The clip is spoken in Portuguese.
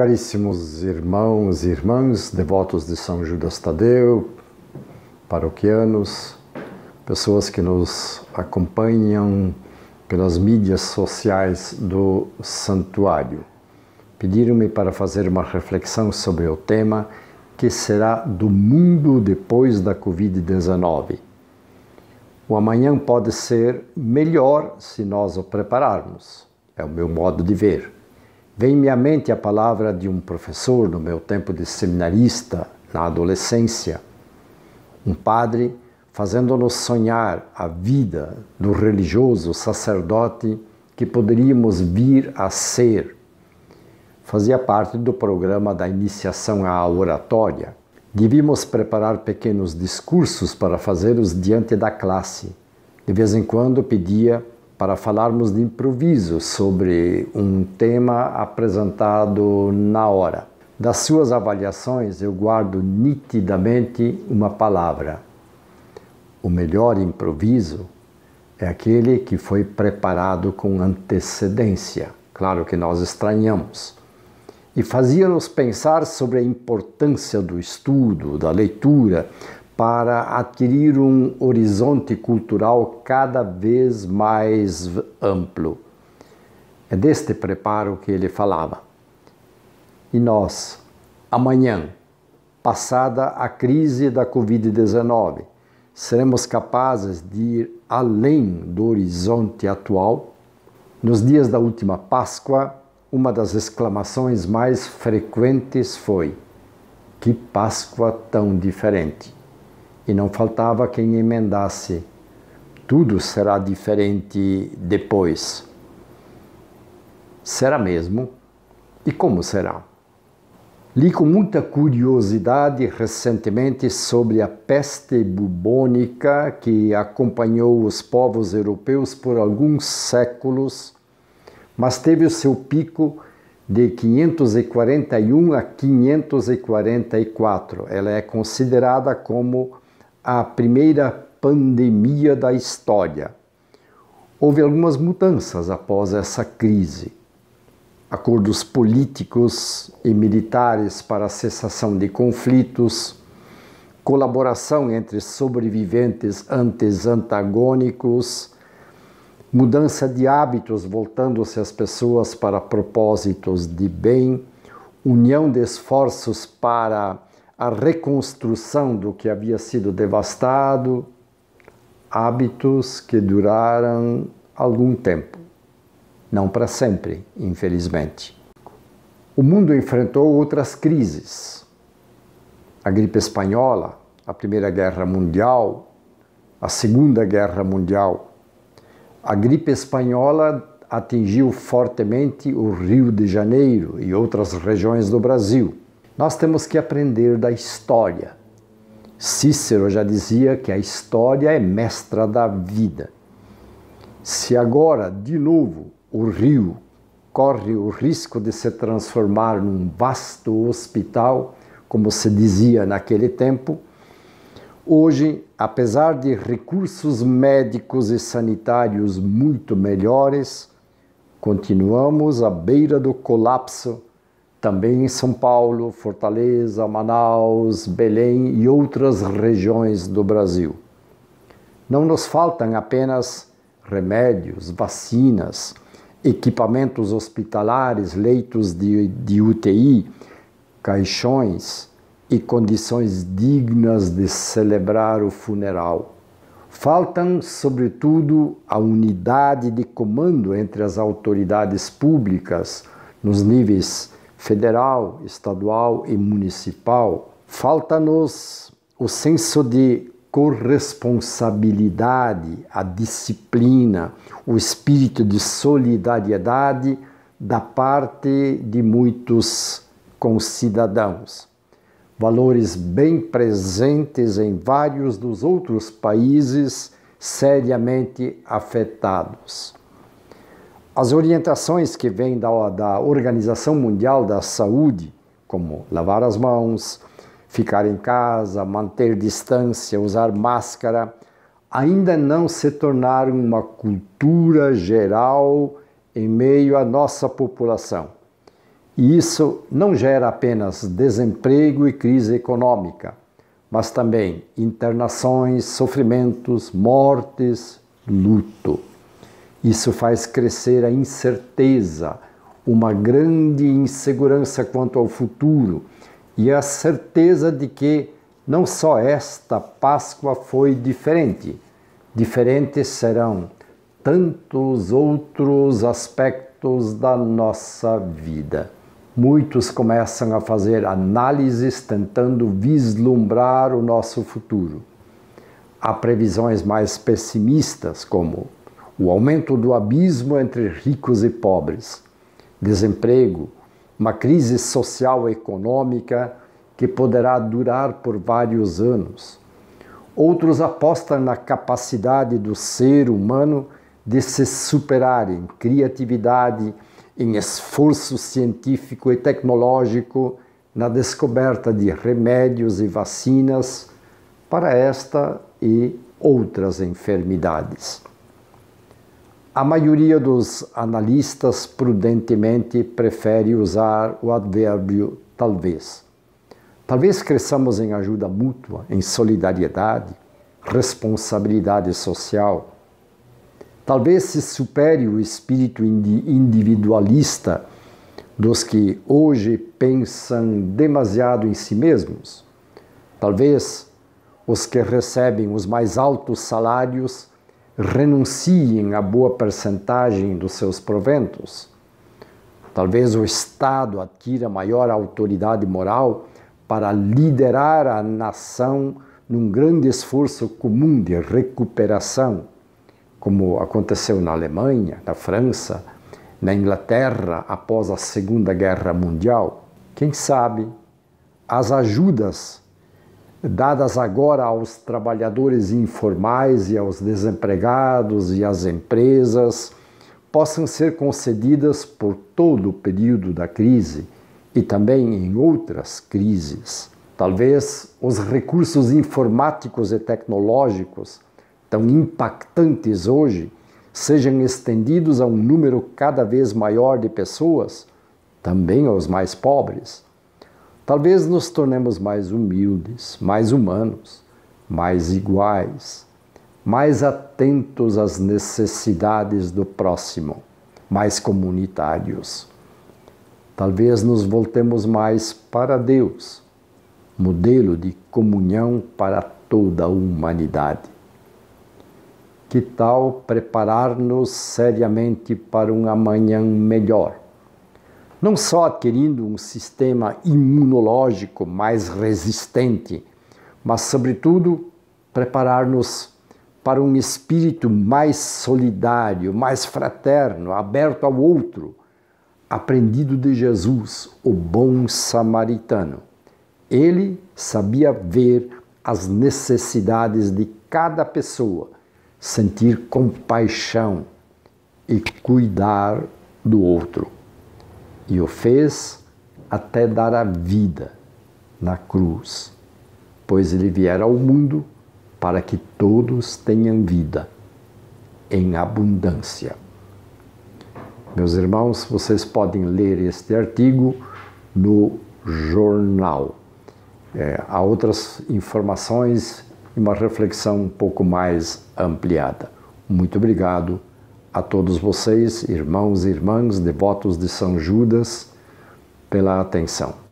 Caríssimos irmãos e irmãs, devotos de São Judas Tadeu, paroquianos, pessoas que nos acompanham pelas mídias sociais do santuário, pediram-me para fazer uma reflexão sobre o tema que será do mundo depois da Covid-19. O amanhã pode ser melhor se nós o prepararmos, é o meu modo de ver Vem me à mente a palavra de um professor no meu tempo de seminarista, na adolescência, um padre fazendo-nos sonhar a vida do religioso sacerdote que poderíamos vir a ser. Fazia parte do programa da iniciação à oratória. Devíamos preparar pequenos discursos para fazê-los diante da classe. De vez em quando pedia para falarmos de improviso sobre um tema apresentado na hora. Das suas avaliações, eu guardo nitidamente uma palavra. O melhor improviso é aquele que foi preparado com antecedência. Claro que nós estranhamos. E fazia-nos pensar sobre a importância do estudo, da leitura, para adquirir um horizonte cultural cada vez mais amplo. É deste preparo que ele falava. E nós, amanhã, passada a crise da Covid-19, seremos capazes de ir além do horizonte atual? Nos dias da última Páscoa, uma das exclamações mais frequentes foi: Que Páscoa tão diferente! e não faltava quem emendasse. Tudo será diferente depois. Será mesmo? E como será? Li com muita curiosidade recentemente sobre a peste bubônica que acompanhou os povos europeus por alguns séculos, mas teve o seu pico de 541 a 544. Ela é considerada como a primeira pandemia da história. Houve algumas mudanças após essa crise. Acordos políticos e militares para a cessação de conflitos, colaboração entre sobreviventes antes antagônicos, mudança de hábitos voltando-se as pessoas para propósitos de bem, união de esforços para a reconstrução do que havia sido devastado, hábitos que duraram algum tempo, não para sempre, infelizmente. O mundo enfrentou outras crises. A gripe espanhola, a Primeira Guerra Mundial, a Segunda Guerra Mundial. A gripe espanhola atingiu fortemente o Rio de Janeiro e outras regiões do Brasil. Nós temos que aprender da história. Cícero já dizia que a história é mestra da vida. Se agora, de novo, o rio corre o risco de se transformar num vasto hospital, como se dizia naquele tempo, hoje, apesar de recursos médicos e sanitários muito melhores, continuamos à beira do colapso também em São Paulo, Fortaleza, Manaus, Belém e outras regiões do Brasil. Não nos faltam apenas remédios, vacinas, equipamentos hospitalares, leitos de, de UTI, caixões e condições dignas de celebrar o funeral. Faltam, sobretudo, a unidade de comando entre as autoridades públicas nos níveis federal, estadual e municipal, falta-nos o senso de corresponsabilidade, a disciplina, o espírito de solidariedade da parte de muitos concidadãos. Valores bem presentes em vários dos outros países seriamente afetados. As orientações que vêm da, da Organização Mundial da Saúde, como lavar as mãos, ficar em casa, manter distância, usar máscara, ainda não se tornaram uma cultura geral em meio à nossa população. E isso não gera apenas desemprego e crise econômica, mas também internações, sofrimentos, mortes, luto. Isso faz crescer a incerteza, uma grande insegurança quanto ao futuro e a certeza de que não só esta Páscoa foi diferente, diferentes serão tantos outros aspectos da nossa vida. Muitos começam a fazer análises tentando vislumbrar o nosso futuro. Há previsões mais pessimistas, como o aumento do abismo entre ricos e pobres, desemprego, uma crise social e econômica que poderá durar por vários anos. Outros apostam na capacidade do ser humano de se superar em criatividade, em esforço científico e tecnológico, na descoberta de remédios e vacinas para esta e outras enfermidades. A maioria dos analistas prudentemente prefere usar o advérbio talvez. Talvez cresçamos em ajuda mútua, em solidariedade, responsabilidade social. Talvez se supere o espírito individualista dos que hoje pensam demasiado em si mesmos. Talvez os que recebem os mais altos salários renunciem a boa percentagem dos seus proventos. Talvez o Estado adquira maior autoridade moral para liderar a nação num grande esforço comum de recuperação, como aconteceu na Alemanha, na França, na Inglaterra após a Segunda Guerra Mundial. Quem sabe as ajudas dadas agora aos trabalhadores informais e aos desempregados e às empresas possam ser concedidas por todo o período da crise e também em outras crises. Talvez os recursos informáticos e tecnológicos, tão impactantes hoje, sejam estendidos a um número cada vez maior de pessoas, também aos mais pobres. Talvez nos tornemos mais humildes, mais humanos, mais iguais, mais atentos às necessidades do próximo, mais comunitários. Talvez nos voltemos mais para Deus, modelo de comunhão para toda a humanidade. Que tal preparar-nos seriamente para um amanhã melhor? não só adquirindo um sistema imunológico mais resistente, mas, sobretudo, preparar-nos para um espírito mais solidário, mais fraterno, aberto ao outro, aprendido de Jesus, o bom samaritano. Ele sabia ver as necessidades de cada pessoa, sentir compaixão e cuidar do outro e o fez até dar a vida na cruz, pois ele viera ao mundo para que todos tenham vida em abundância. Meus irmãos, vocês podem ler este artigo no jornal. É, há outras informações e uma reflexão um pouco mais ampliada. Muito obrigado a todos vocês, irmãos e irmãs, devotos de São Judas, pela atenção.